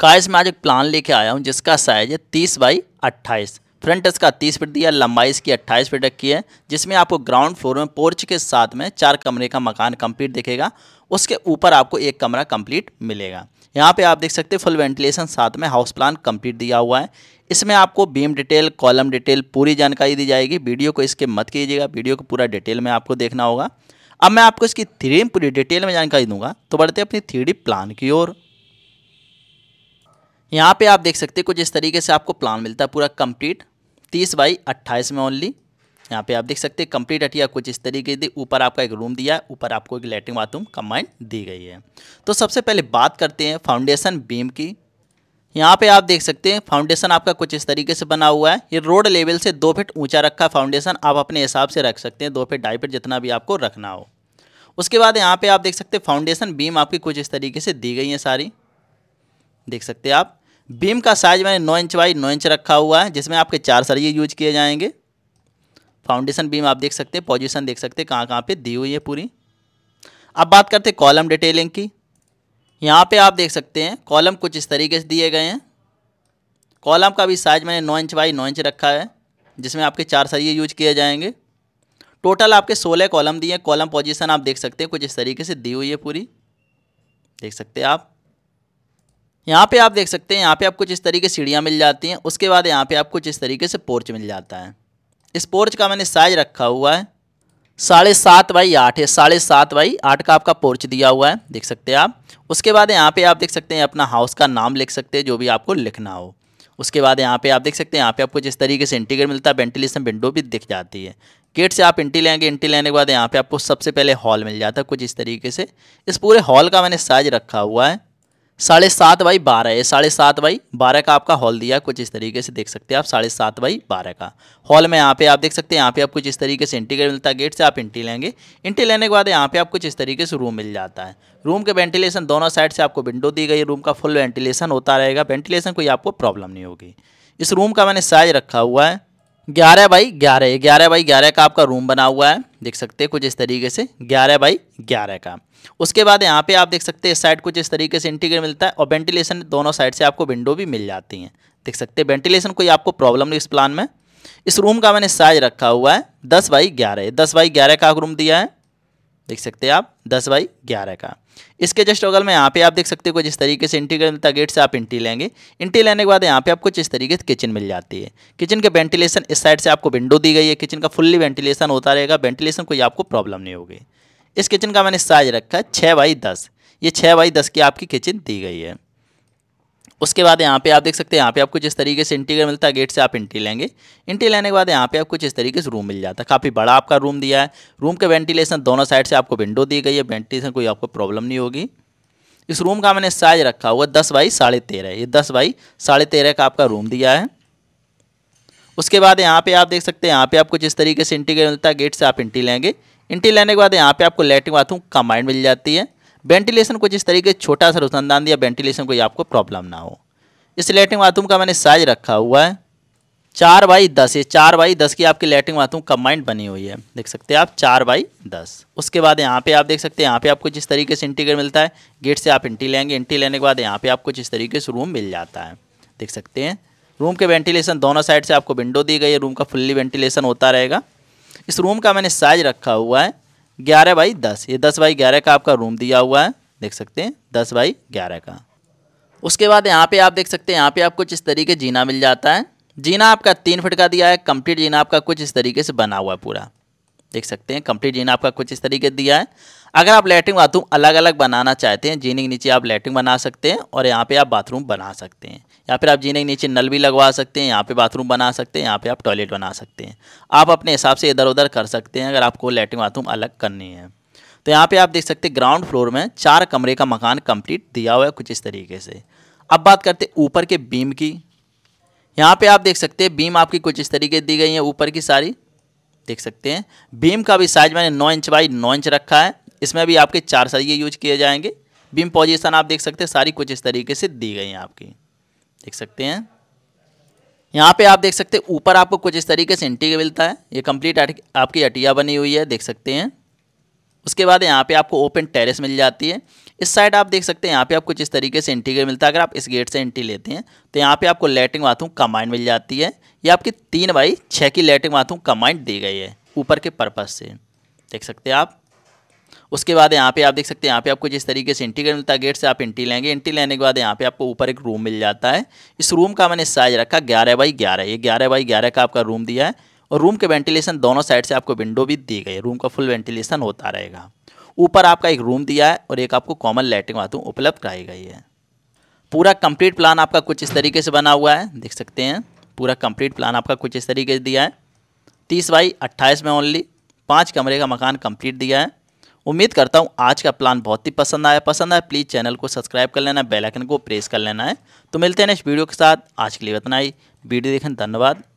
guys मैं आज एक प्लान लेके आया हूँ जिसका साइज़ है तीस बाई अट्ठाईस फ्रंट इसका तीस फिट दिया लंबाई इसकी अट्ठाईस फिट रखी है जिसमें आपको ग्राउंड फ्लोर में पोर्च के साथ में चार कमरे का मकान कंप्लीट दिखेगा उसके ऊपर आपको एक कमरा कंप्लीट मिलेगा यहाँ पे आप देख सकते हैं फुल वेंटिलेशन साथ में हाउस प्लान कंप्लीट दिया हुआ है इसमें आपको बीम डिटेल कॉलम डिटेल पूरी जानकारी दी जाएगी वीडियो को इसके मत कीजिएगा वीडियो को पूरा डिटेल में आपको देखना होगा अब मैं आपको इसकी थ्री पूरी डिटेल में जानकारी दूंगा तो बढ़ते अपनी थ्री प्लान की ओर यहाँ पे आप देख सकते हैं कुछ इस तरीके से आपको प्लान मिलता है पूरा कंप्लीट तीस बाई अट्ठाईस में ओनली यहाँ पे आप देख सकते हैं कंप्लीट हटिया कुछ इस तरीके से ऊपर आपका एक रूम दिया है ऊपर आपको एक लेटरिन बाथरूम कंबाइंड दी गई है तो सबसे पहले बात करते हैं फाउंडेशन बीम की यहाँ पे आप देख सकते हैं फाउंडेशन आपका कुछ इस तरीके से बना हुआ है ये रोड लेवल से दो फिट ऊंचा रखा फाउंडेशन आप अपने हिसाब से रख सकते हैं दो फिट ढाई फिट जितना भी आपको रखना हो उसके बाद यहाँ पे आप देख सकते हैं फाउंडेशन बीम आपकी कुछ इस तरीके से दी गई है सारी देख सकते हैं आप बीम का साइज मैंने नौ इंच बाई नौ इंच रखा हुआ है जिसमें आपके चार सरिये यूज किए जाएंगे फाउंडेशन बीम आप देख सकते हैं पोजीशन देख सकते हैं कहाँ कहाँ पे दी हुई है पूरी अब बात करते हैं कॉलम डिटेलिंग की यहाँ पे आप देख सकते हैं कॉलम कुछ इस तरीके से दिए गए हैं कॉलम का भी साइज मैंने नौ इंच बाई नौ इंच रखा है जिसमें आपके चार सरिये यूज किए जाएंगे टोटल आपके सोलह कॉलम दिए हैं कॉलम पोजिशन आप देख सकते हैं कुछ इस तरीके से दी हुई है पूरी देख सकते हैं आप यहाँ पे आप देख सकते हैं यहाँ पे आपको जिस तरीके सीढ़ियाँ मिल जाती हैं उसके बाद यहाँ पे आपको जिस तरीके से पोर्च मिल जाता है इस पोर्च का मैंने साइज रखा हुआ है साढ़े सात बाई आठ है साढ़े सात बाई आठ का आपका पोर्च दिया हुआ है देख सकते हैं आप उसके बाद यहाँ पे आप देख सकते हैं अपना हाउस का नाम लिख सकते हैं जो भी आपको लिखना हो उसके बाद यहाँ पे आप देख सकते हैं यहाँ पे आपको जिस तरीके से इंटीगेट मिलता है वेंटिलेशन विंडो भी दिख जाती है गेट से आप इंटी लेंगे इंटी लेने के बाद यहाँ पे आपको सबसे पहले हॉल मिल जाता है कुछ इस तरीके से इस पूरे हॉल का मैंने साइज रखा हुआ है साढ़े सात बाई बारह है साढ़े सात बाई बारह का आपका हॉल दिया कुछ इस तरीके से देख सकते हैं आप साढ़े सात बाई बारह का हॉल में यहाँ पे आप देख सकते हैं यहाँ पे आप कुछ इस तरीके से इंटीग्रेट मिलता है गेट से आप इंटी लेंगे इंटी लेने के बाद यहाँ पे आप कुछ इस तरीके से रूम मिल जाता है रूम के वेंटिलेशन दोनों साइड से आपको विंडो दी गई रूम का फुल वेंटिलेशन होता रहेगा वेंटिलेशन कोई आपको प्रॉब्लम नहीं होगी इस रूम का मैंने साइज रखा हुआ है ग्यारह बाई ग्यारह ग्यारह बाई ग्यारह का आपका रूम बना हुआ है देख सकते हैं कुछ इस तरीके से ग्यारह बाई ग्यारह का उसके बाद यहाँ पे आप देख सकते हैं इस साइड कुछ इस तरीके से इंटीग्रेट मिलता है और वेंटिलेशन दोनों साइड से आपको विंडो भी मिल जाती हैं देख सकते हैं वेंटिलेशन कोई आपको प्रॉब्लम नहीं इस प्लान में इस रूम का मैंने साइज रखा हुआ है दस बाई ग्यारह दस बाई ग्यारह का रूम दिया है देख सकते हैं आप दस बाई ग्यारह का इसके जस्ट अगल में यहाँ पे आप देख सकते हो जिस तरीके से इंटीग्रल गेट से आप इंटी लेंगे इंटी लेने के बाद यहाँ पे आपको जिस तरीके से किचन मिल जाती है किचन के वेंटिलेशन इस साइड से आपको विंडो दी गई है किचन का फुल्ली वेंटिलेशन होता रहेगा वेंटिलेशन कोई आपको प्रॉब्लम नहीं होगी इस किचन का मैंने साइज रखा है छः बाई दस ये छः बाई दस की आपकी किचन दी गई है उसके बाद यहाँ पे आप देख सकते हैं यहाँ पे आपको जिस तरीके से इंटीरियर मिलता है गेट से आप इंटी लेंगे इंटी लेने के बाद यहाँ पे आपको जिस तरीके से रूम मिल जाता है काफ़ी बड़ा आपका रूम दिया है रूम के वेंटिलेशन दोनों साइड से आपको विंडो दी गई है वेंटिलेशन कोई आपको प्रॉब्लम नहीं होगी इस रूम का मैंने साइज रखा हुआ दस बाई साढ़े तेरह ये दस बाई साढ़े तेरह का आपका रूम दिया है उसके बाद यहाँ पे आप देख सकते हैं यहाँ पे आपको जिस तरीके से इंटीग्रेट मिलता है गेट से आप इंटी लेंगे इंटी लेने के बाद यहाँ पे आपको लेटरिन बाथरूम कंबाइंड मिल जाती है वेंटिलेशन को जिस तरीके छोटा सा रोशनदान दिया वेंटिलेशन कोई आपको प्रॉब्लम ना हो इस लेटरिन बाथरूम का मैंने साइज रखा हुआ है चार बाई दस ये चार बाई दस की आपकी लेटरिन बाथरूम कंबाइंड बनी हुई है देख सकते हैं आप चार बाई दस उसके बाद यहाँ पे आप देख सकते हैं यहाँ पे आपको जिस तरीके से इंटीग्रेट मिलता है गेट से आप इंटी लेंगे इंटी लेने के बाद यहाँ पे आपको जिस तरीके से रूम मिल जाता है देख सकते हैं रूम के वेंटिलेशन दोनों साइड से आपको विंडो दी गई है रूम का फुल्ली वेंटिलेशन होता रहेगा इस रूम का मैंने साइज रखा हुआ है ग्यारह बाई दस ये दस बाई ग्यारह का आपका रूम दिया हुआ है देख सकते हैं दस बाई ग्यारह का उसके बाद यहाँ पे आप देख सकते हैं यहाँ पे आपको कुछ इस तरीके जीना मिल जाता है जीना आपका तीन फिट का दिया है कंप्लीट जीना आपका कुछ इस तरीके से बना हुआ है पूरा देख सकते हैं कंप्लीट जीना आपका कुछ इस तरीके दिया है अगर आप लेटरिन बाथरूम अलग अलग बनाना चाहते हैं जीने के नीचे आप लेटरिन बना सकते हैं और यहाँ पे आप बाथरूम बना सकते हैं या फिर आप जीने के नीचे नल भी लगवा सकते हैं यहाँ पे बाथरूम बना सकते हैं यहाँ पे आप टॉयलेट बना सकते हैं आप अपने हिसाब से इधर उधर कर सकते हैं अगर आपको लेटरिन बाथरूम अलग करनी है तो यहाँ पर आप देख सकते हैं ग्राउंड फ्लोर में चार कमरे का मकान कंप्लीट दिया हुआ है कुछ इस तरीके से अब बात करते हैं ऊपर के बीम की यहाँ पर आप देख सकते हैं बीम आपकी कुछ इस तरीके दी गई है ऊपर की सारी देख सकते हैं बीम का भी साइज मैंने नौ इंच बाई नौ इंच रखा है इसमें भी आपके चार सरिये यूज किए जाएंगे बीम पोजिशन आप देख सकते हैं सारी कुछ इस तरीके से दी गई हैं आपकी देख सकते हैं यहाँ पे आप देख सकते हैं ऊपर आपको कुछ इस तरीके से इंटी मिलता है ये कंप्लीट आपकी अटिया बनी हुई है देख सकते हैं उसके बाद यहाँ पे आपको ओपन टेरेस मिल जाती है इस साइड आप देख सकते हैं यहाँ पे आप कुछ इस तरीके से एंट्री गेट मिलता है अगर आप इस गेट से एंट्री लेते हैं तो यहाँ पे आपको लेटरिंग बाथरूम कम्बाइंड मिल जाती है ये आपकी तीन बाई छः की लेटरिंग बाथरूम कंबाइंड दी गई है ऊपर के पर्पज़ से देख सकते हैं आप उसके बाद यहाँ पे आप देख सकते हैं यहाँ पे आपको जिस तरीके से एंट्री मिलता है गेट से आप एंट्री लेंगे एंट्री लेने के बाद यहाँ पे आपको ऊपर एक रूम मिल जाता है इस रूम का मैंने साइज रखा ग्यारह बाई ग्यारह ये ग्यारह बाई ग्यारह का आपका रूम दिया है और रूम के वेंटिलेशन दोनों साइड से आपको विंडो भी दी गई है रूम का फुल वेंटिलेशन होता रहेगा ऊपर आपका एक रूम दिया है और एक आपको कॉमन लाइटिंग बाथरूम उपलब्ध कराई गई है पूरा कंप्लीट प्लान आपका कुछ इस तरीके से बना हुआ है देख सकते हैं पूरा कंप्लीट प्लान आपका कुछ इस तरीके से दिया है तीस बाई अट्ठाईस में ओनली पाँच कमरे का मकान कंप्लीट दिया है उम्मीद करता हूँ आज का प्लान बहुत ही पसंद आया पसंद आया प्लीज़ चैनल को सब्सक्राइब कर लेना बेलाइकन को प्रेस कर लेना है तो मिलते हैं नेक्स्ट वीडियो के साथ आज के लिए इतना ही वीडियो देखने धन्यवाद